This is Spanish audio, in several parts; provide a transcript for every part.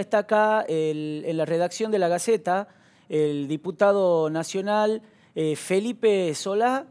Está acá en la redacción de la Gaceta el diputado nacional eh, Felipe Solá.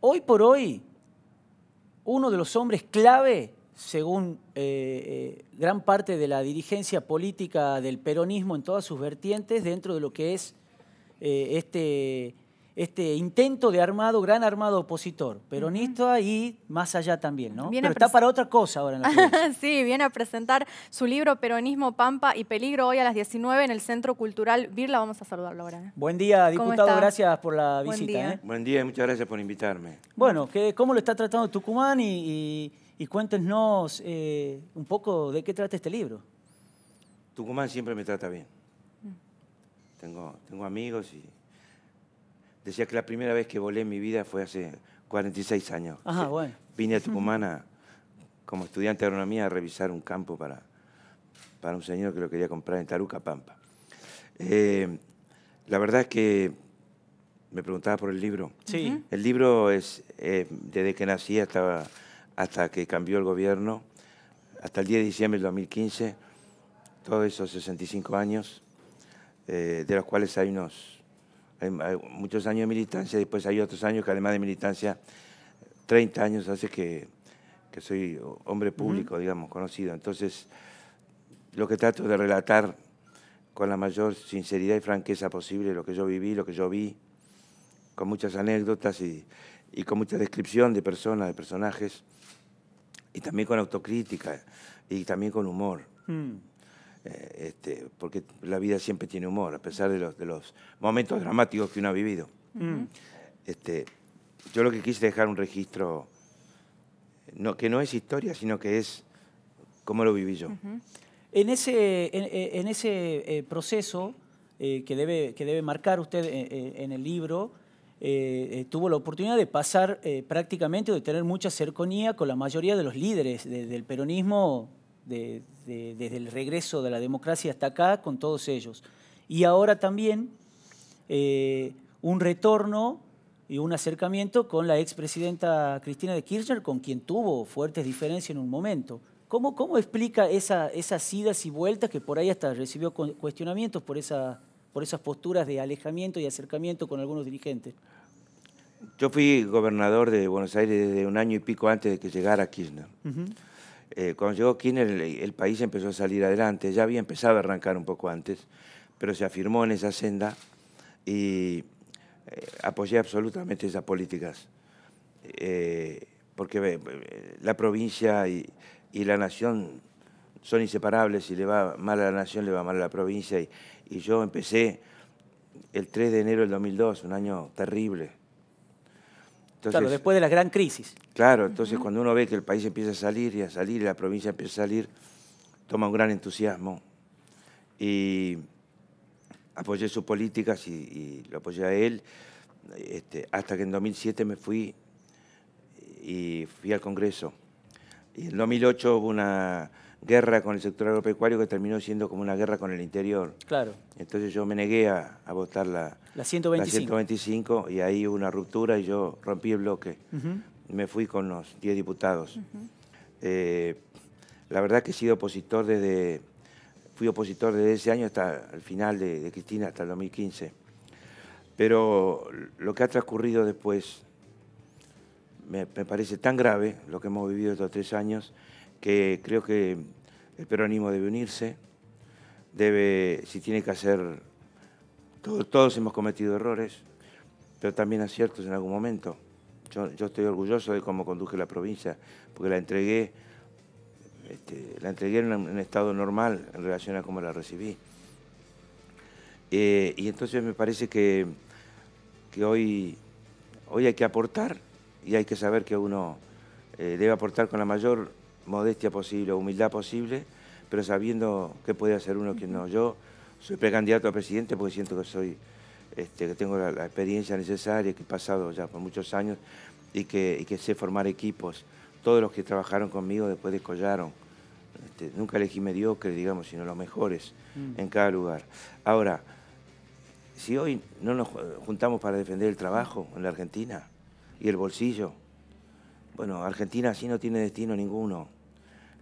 Hoy por hoy, uno de los hombres clave, según eh, eh, gran parte de la dirigencia política del peronismo en todas sus vertientes, dentro de lo que es este este intento de armado, gran armado opositor, peronista y más allá también, ¿no? Pero está para otra cosa ahora en la Sí, viene a presentar su libro Peronismo, Pampa y Peligro hoy a las 19 en el Centro Cultural Virla. Vamos a saludarlo ahora. ¿eh? Buen día, diputado, gracias por la visita. ¿eh? Buen día, muchas gracias por invitarme. Bueno, ¿cómo lo está tratando Tucumán? Y, cuéntenos eh, un poco de qué trata este libro. Tucumán siempre me trata bien. Mm. tengo amigos y Decía que la primera vez que volé en mi vida fue hace 46 años. Vine a Tucumán como estudiante de agronomía a revisar un campo para, para un señor que lo quería comprar en Taruca, Pampa. Eh, la verdad es que me preguntaba por el libro. Sí. El libro es, eh, desde que nací hasta, hasta que cambió el gobierno, hasta el 10 de diciembre del 2015, todos esos 65 años, eh, de los cuales hay unos hay, muchos años de militancia, después hay otros años que además de militancia, 30 años hace que, que soy hombre público, digamos, conocido. Entonces, lo que trato de relatar con la mayor sinceridad y franqueza posible lo que yo viví, lo que yo vi, con muchas anécdotas y, y con mucha descripción de personas, de personajes, y también con autocrítica y también con humor. Mm. Eh, este, porque la vida siempre tiene humor, a pesar de los, momentos dramáticos que uno ha vivido. Este, yo lo que quise dejar un registro, que no es historia, sino que es cómo lo viví yo. En ese, en, eh, proceso eh, que, debe, marcar usted en, el libro, tuvo la oportunidad de pasar prácticamente, de tener mucha cercanía con la mayoría de los líderes del peronismo de, desde el regreso de la democracia hasta acá con todos ellos. Y ahora también eh, un retorno y un acercamiento con la expresidenta Cristina de Kirchner, con quien tuvo fuertes diferencias en un momento. ¿Cómo, cómo explica esa, esas idas y vueltas que por ahí hasta recibió cuestionamientos por, esa, por esas posturas de alejamiento y acercamiento con algunos dirigentes? Yo fui gobernador de Buenos Aires desde un año y pico antes de que llegara Kirchner. Eh, cuando llegó Kirchner, el, país empezó a salir adelante, ya había empezado a arrancar un poco antes, pero se afirmó en esa senda y eh, apoyé absolutamente esas políticas, eh, porque la provincia y, la nación son inseparables, si le va mal a la nación, le va mal a la provincia, y yo empecé el 3 de enero del 2002, un año terrible, claro, después de la gran crisis. Claro, entonces cuando uno ve que el país empieza a salir y a salir y la provincia empieza a salir, toma un gran entusiasmo y apoyé sus políticas y, lo apoyé a él este, hasta que en 2007 me fui y fui al Congreso. Y en 2008 hubo una guerra con el sector agropecuario que terminó siendo como una guerra con el interior. Claro. Entonces yo me negué a, votar la, 125. y ahí hubo una ruptura y yo rompí el bloque. Me fui con los 10 diputados. Eh, la verdad que he sido opositor desde, fui opositor desde ese año hasta el final de, Cristina, hasta el 2015. Pero lo que ha transcurrido después me, me parece tan grave, lo que hemos vivido estos tres años, que creo que el peronismo debe unirse, debe, si tiene que hacer, todos, hemos cometido errores, pero también aciertos en algún momento. Yo, estoy orgulloso de cómo conduje la provincia, porque la entregué, este, entregué en un estado normal en relación a cómo la recibí. Eh, y entonces me parece que, que hoy, hoy hay que aportar y hay que saber que uno eh, debe aportar con la mayor modestia posible, humildad posible, pero sabiendo qué puede hacer uno, que no. Yo soy precandidato a presidente porque siento que soy, este, que tengo la, experiencia necesaria, que he pasado ya por muchos años y que, sé formar equipos. Todos los que trabajaron conmigo después descollaron. Este, nunca elegí mediocres digamos, sino los mejores mm. en cada lugar. Ahora, si hoy no nos juntamos para defender el trabajo en la Argentina y el bolsillo, bueno, Argentina así no tiene destino ninguno.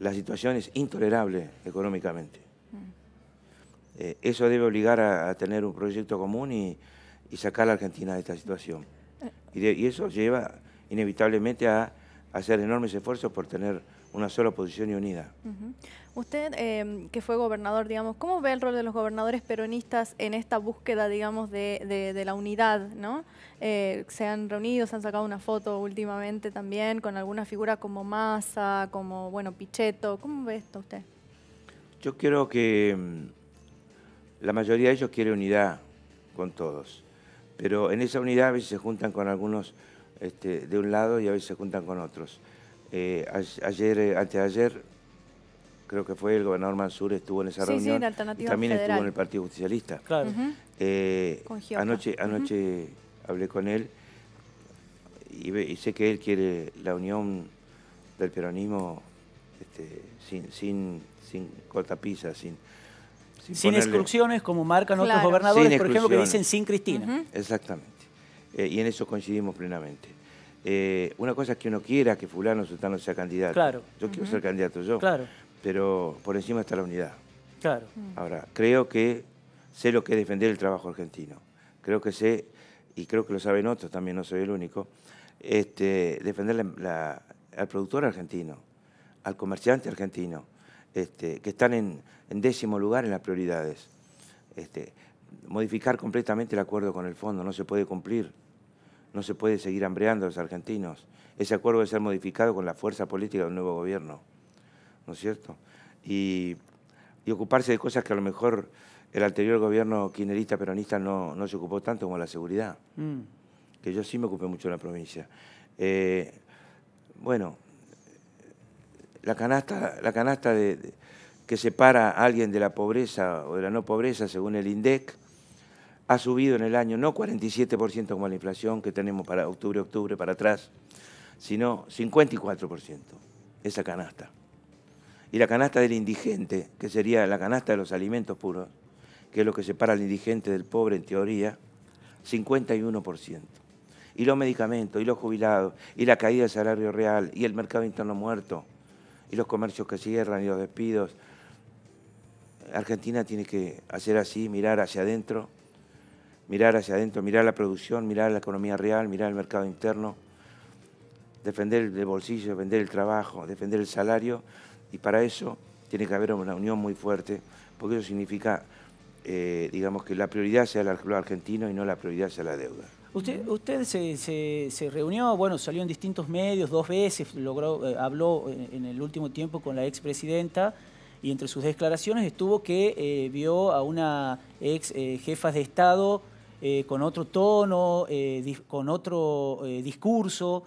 La situación es intolerable económicamente. Mm. Eh, eso debe obligar a, tener un proyecto común y, sacar a Argentina de esta situación. Eh. Y, eso lleva inevitablemente a hacer enormes esfuerzos por tener una sola posición y unida. Usted, em, que fue gobernador, digamos, ¿cómo ve el rol de los gobernadores peronistas en esta búsqueda, digamos, de, la unidad, no? Eh, se han reunido, se han sacado una foto últimamente también con alguna figura como Massa, como, bueno, Pichetto. ¿Cómo ve esto usted? Yo creo que em, la mayoría de ellos quiere unidad con todos, pero en esa unidad a veces se juntan con algunos este, de un lado y a veces se juntan con otros. Eh, ayer, eh, anteayer, creo que fue el gobernador Mansur estuvo en esa reunión. también estuvo en el Partido Justicialista. Eh, anoche anoche hablé con él y, sé que él quiere la unión del peronismo este, sin, sin, sin cortapisas, sin... Sin, como marcan otros gobernadores, por ejemplo, que dicen sin Cristina. Exactamente. Eh, y en eso coincidimos plenamente. Eh, una cosa es que uno quiera que fulano o sultano sea candidato. Claro. Yo quiero ser candidato yo. Claro. Pero por encima está la unidad. Claro. Mm. Ahora, creo que sé lo que es defender el trabajo argentino. Creo que sé, y creo que lo saben otros también, no soy el único, este, defender al productor argentino, al comerciante argentino, este, que están en, décimo lugar en las prioridades. Este, modificar completamente el acuerdo con el fondo, no se puede cumplir. No se puede seguir hambreando a los argentinos. Ese acuerdo debe ser modificado con la fuerza política del nuevo gobierno, ¿no es cierto? Y, ocuparse de cosas que a lo mejor el anterior gobierno quinerista peronista no, no se ocupó tanto como la seguridad, mm. que yo sí me ocupé mucho de la provincia. Eh, bueno, la canasta, la canasta que separa a alguien de la pobreza o de la no pobreza, según el INDEC, ha subido en el año no 47% como la inflación que tenemos para octubre, octubre, para atrás, sino 54%, esa canasta. Y la canasta del indigente, que sería la canasta de los alimentos puros, que es lo que separa al indigente del pobre en teoría, 51%. Y los medicamentos, y los jubilados, y la caída del salario real, y el mercado interno muerto, y los comercios que cierran, y los despidos. Argentina tiene que hacer así, mirar hacia adentro mirar hacia adentro, mirar la producción, mirar la economía real, mirar el mercado interno, defender el bolsillo, defender el trabajo, defender el salario, y para eso tiene que haber una unión muy fuerte, porque eso significa, eh, digamos, que la prioridad sea el argentino y no la prioridad sea la deuda. Usted, usted se, reunió, bueno, salió en distintos medios dos veces, logró, eh, habló eh, en, el último tiempo con la expresidenta y entre sus declaraciones estuvo que vio a una ex jefa de Estado eh, con otro tono, eh, con otro eh, discurso.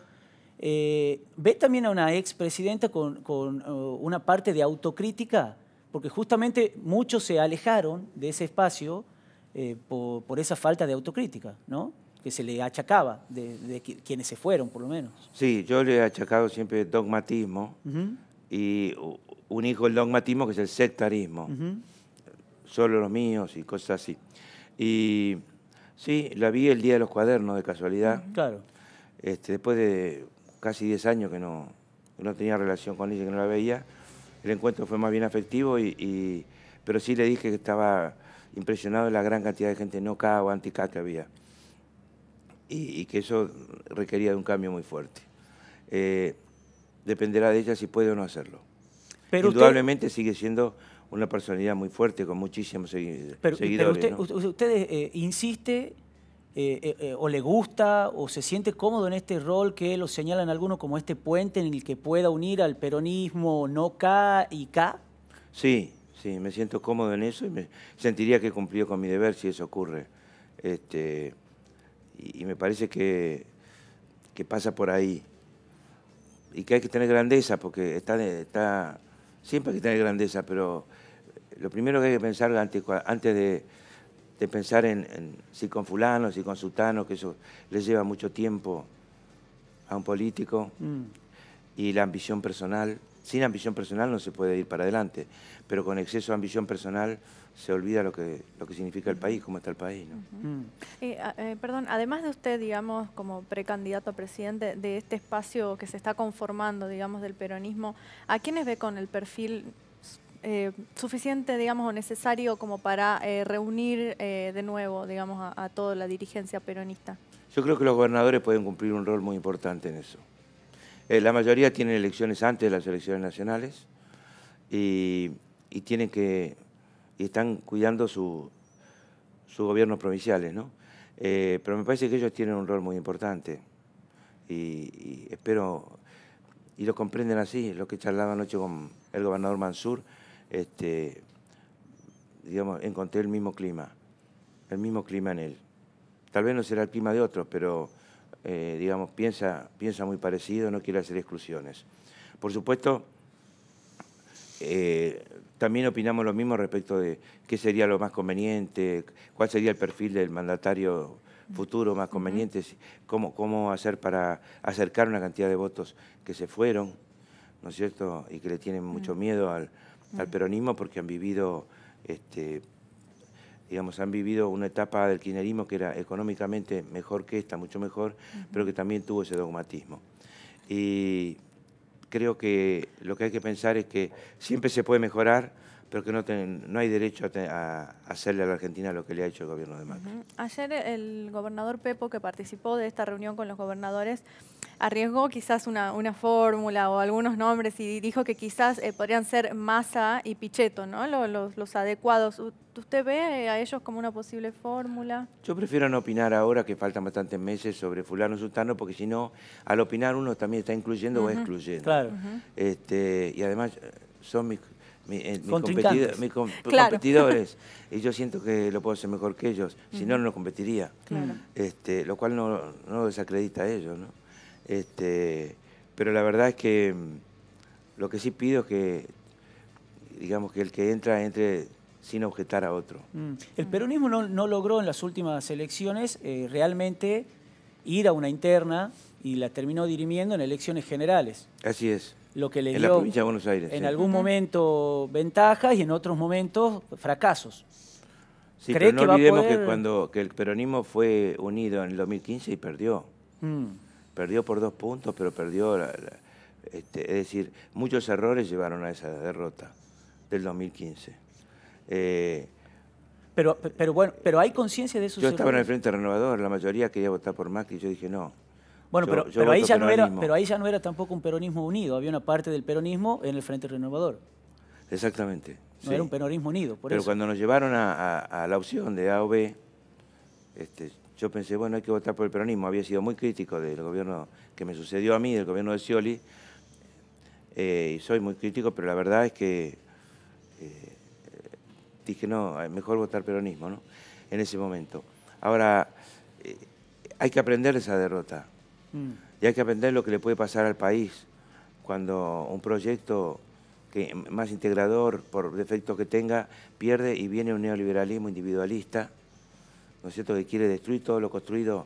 ¿Ves también a una expresidenta con, con una parte de autocrítica? Porque justamente muchos se alejaron de ese espacio por, esa falta de autocrítica, ¿no? que se le achacaba de, quienes se fueron, por lo menos. Sí, yo le he achacado siempre dogmatismo Y un hijo del dogmatismo que es el sectarismo, solo los míos y cosas así. Y Sí, la vi el día de los cuadernos, de casualidad. Claro. Este, después de casi 10 años que no, no tenía relación con ella, que no la veía, el encuentro fue más bien afectivo, y, pero sí le dije que estaba impresionado de la gran cantidad de gente no K o anti -K que había. Y, que eso requería de un cambio muy fuerte. Eh, dependerá de ella si puede o no hacerlo. Pero Indudablemente sigue siendo una personalidad muy fuerte, con muchísimos seguidores. Pero, usted, eh, insiste eh, eh, o le gusta o se siente cómodo en este rol que lo señalan algunos como este puente en el que pueda unir al peronismo no K y K? Sí, sí, me siento cómodo en eso y me sentiría que he cumplido con mi deber si eso ocurre. Este, y, me parece que, que pasa por ahí. Y que hay que tener grandeza porque está, está siempre hay que tener grandeza, pero eh, lo primero que hay que pensar antes, de, pensar en, si con fulano, si con sultano, que eso les lleva mucho tiempo a un político, mm. y la ambición personal, sin ambición personal no se puede ir para adelante, pero con exceso de ambición personal se olvida lo que, lo que significa el país, cómo está el país. ¿no? Mm. Eh, perdón, además de usted, digamos, como precandidato a presidente de este espacio que se está conformando, digamos, del peronismo, ¿a quiénes ve con el perfil eh, suficiente, digamos, o necesario como para eh, reunir de nuevo, digamos, a toda la dirigencia peronista? Yo creo que los gobernadores pueden cumplir un rol muy importante en eso. Eh, la mayoría tienen elecciones antes de las elecciones nacionales y, tienen que y están cuidando sus gobiernos provinciales, ¿no? Eh, pero me parece que ellos tienen un rol muy importante y, y espero y lo comprenden así, lo que charlaba anoche con el gobernador Mansur, este, digamos, encontré el mismo clima, el mismo clima en él. Tal vez no será el clima de otros, pero eh, digamos, piensa, piensa muy parecido, no quiere hacer exclusiones. Por supuesto, eh, también opinamos lo mismo respecto de qué sería lo más conveniente, cuál sería el perfil del mandatario futuro más conveniente, cómo, cómo hacer para acercar una cantidad de votos que se fueron, ¿no es cierto? Y que le tienen mucho mm. miedo al, al mm. peronismo porque han vivido este, digamos, han vivido una etapa del kirchnerismo que era económicamente mejor que esta, mucho mejor, pero que también tuvo ese dogmatismo. Y creo que lo que hay que pensar es que siempre se puede mejorar, pero que no, no hay derecho a, hacerle a la Argentina lo que le ha hecho el gobierno de Macri. Ayer el gobernador Pepo, que participó de esta reunión con los gobernadores, arriesgó quizás una, fórmula o algunos nombres y dijo que quizás eh, podrían ser Massa y Pichetto, ¿no? Los, los, adecuados. ¿Usted ve eh, a ellos como una posible fórmula? Yo prefiero no opinar ahora, que faltan bastantes meses, sobre fulano sultano, porque si no, al opinar uno también está incluyendo o excluyendo. Claro. este, y además eh, son mis, competidores, y yo siento que lo puedo hacer mejor que ellos, si no, no competiría. Este, lo cual no, no desacredita a ellos, ¿no? Este, pero la verdad es que mm, lo que sí pido es que, digamos, que el que entra, entre sin objetar a otro. Mm. El peronismo no, logró en las últimas elecciones eh, realmente ir a una interna y la terminó dirimiendo en elecciones generales. Así es. Lo que le en la provincia de Buenos Aires. En algún momento ventajas y en otros momentos fracasos. Sí, pero no que olvidemos que cuando que el peronismo fue unido en el 2015 y perdió. Mm perdió por dos puntos, pero perdió, este, es decir, muchos errores llevaron a esa derrota del 2015. Eh, pero, pero bueno, pero hay conciencia de eso Yo estaba en el Frente Renovador, la mayoría quería votar por Macri, yo dije no. Bueno, pero, ahí ya no era, pero ahí ya no era tampoco un peronismo unido, había una parte del peronismo en el Frente Renovador. Exactamente. No era un peronismo unido, por pero eso. Pero cuando nos llevaron a, a, la opción de A o B, este, yo pensé, bueno, hay que votar por el peronismo. Había sido muy crítico del gobierno que me sucedió a mí, del gobierno de Scioli, eh, y soy muy crítico, pero la verdad es que eh, dije, no, eh, mejor votar peronismo, ¿no? En ese momento. Ahora, hay que aprender esa derrota. Mm. Y hay que aprender lo que le puede pasar al país cuando un proyecto que, más integrador, por defecto que tenga, pierde y viene un neoliberalismo individualista cierto?, que quiere destruir todo lo construido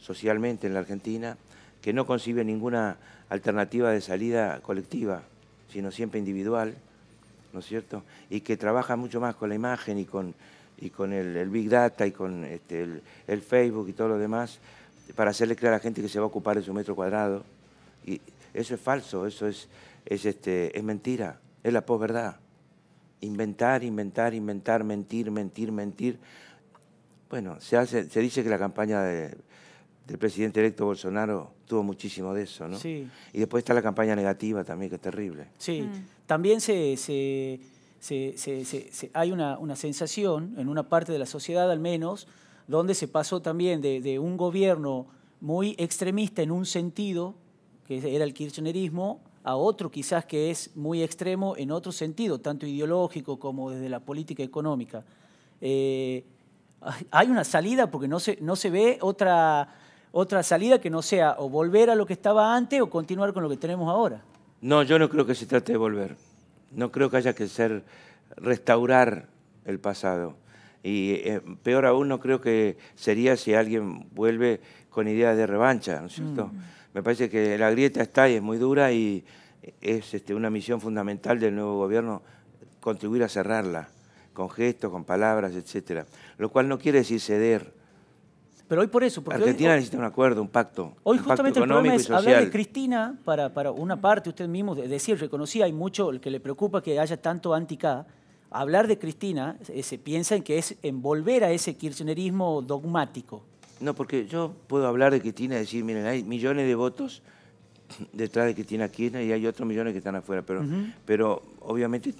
socialmente en la Argentina, que no concibe ninguna alternativa de salida colectiva, sino siempre individual, ¿no es cierto?, y que trabaja mucho más con la imagen y con, y con el, Big Data y con este, el, Facebook y todo lo demás, para hacerle creer a la gente que se va a ocupar de su metro cuadrado. Y eso es falso, eso es, este, es mentira, es la posverdad. Inventar, inventar, inventar, mentir, mentir, mentir bueno, se, dice que la campaña del presidente electo Bolsonaro tuvo muchísimo de eso, ¿no? Sí. Y después está la campaña negativa también, que es terrible. Sí, mm. también se, hay una, sensación, en una parte de la sociedad al menos, donde se pasó también de, un gobierno muy extremista en un sentido, que era el kirchnerismo, a otro quizás que es muy extremo en otro sentido, tanto ideológico como desde la política económica. Eh, hay una salida porque no se, no se ve otra, otra salida que no sea o volver a lo que estaba antes o continuar con lo que tenemos ahora. No, yo no creo que se trate de volver. No creo que haya que ser restaurar el pasado. Y eh, peor aún no creo que sería si alguien vuelve con ideas de revancha, ¿no es cierto? Mm. Me parece que la grieta está y es muy dura y es este, una misión fundamental del nuevo gobierno contribuir a cerrarla con gestos, con palabras, etcétera. Lo cual no quiere decir ceder. Pero hoy por eso. Porque Argentina necesita un acuerdo, un pacto. Hoy justamente el problema es hablar de Cristina para, una parte, usted mismo decir, reconocí, hay mucho el que le preocupa que haya tanto anti-K. Hablar de Cristina eh, se piensa en que es envolver a ese kirchnerismo dogmático. No, porque yo puedo hablar de Cristina y decir, miren, hay millones de votos detrás de Cristina Kirchner y hay otros millones que están afuera, pero obviamente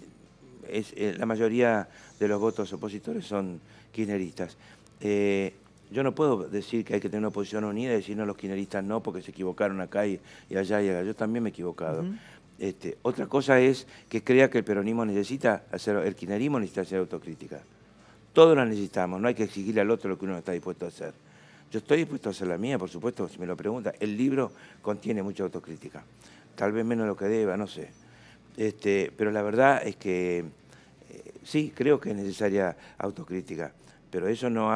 eh, la mayoría de los votos opositores son kirchneristas. Eh, yo no puedo decir que hay que tener una oposición unida y decir no, los kirchneristas no, porque se equivocaron acá y, allá y allá. Yo también me he equivocado. Este, otra cosa es que crea que el peronismo necesita hacer, el kirchnerismo necesita hacer autocrítica. Todos la necesitamos, no hay que exigirle al otro lo que uno está dispuesto a hacer. Yo estoy dispuesto a hacer la mía, por supuesto, si me lo pregunta. El libro contiene mucha autocrítica. Tal vez menos lo que deba, no sé. Este, pero la verdad es que sí, creo que es necesaria autocrítica, pero eso no,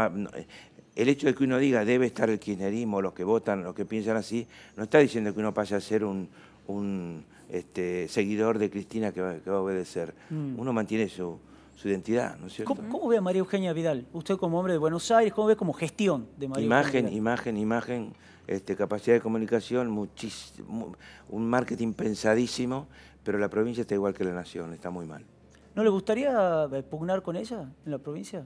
el hecho de que uno diga debe estar el kirchnerismo, los que votan, los que piensan así, no está diciendo que uno pase a ser un, este, seguidor de Cristina que va, a obedecer. Mm. Uno mantiene su, identidad, ¿no es cierto? ¿Cómo, ve a María Eugenia Vidal? Usted como hombre de Buenos Aires, ¿cómo ve como gestión de María Eugenia Imagen, imagen, imagen, este, capacidad de comunicación, muchísimo, un marketing pensadísimo, pero la provincia está igual que la nación, está muy mal. ¿No le gustaría eh, pugnar con ella en la provincia?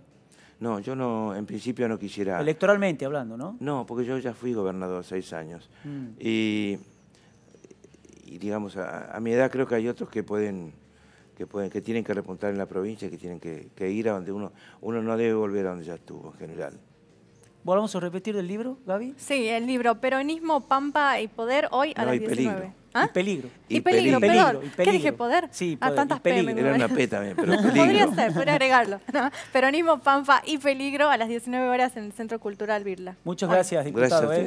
No, yo no, en principio no quisiera. Electoralmente hablando, ¿no? No, porque yo ya fui gobernador seis años. Mm. Y, digamos, a, mi edad creo que hay otros que pueden, que pueden, que tienen que repuntar en la provincia, que tienen que, ir a donde uno, uno no debe volver a donde ya estuvo en general. ¿Volvamos a repetir el libro, Gaby? Sí, el libro Peronismo, Pampa y Poder, hoy a las 19. ¿Ah? Y peligro. Y, peligro, peligro, Y peligro. ¿Qué dije? ¿Poder? Sí, A ah, tantas peligro. Era una pero peligro. Podría ser, podría agregarlo. Peronismo, Pampa y peligro a las 19 horas en el Centro Cultural Virla. Muchas gracias, diputado. Gracias a eh.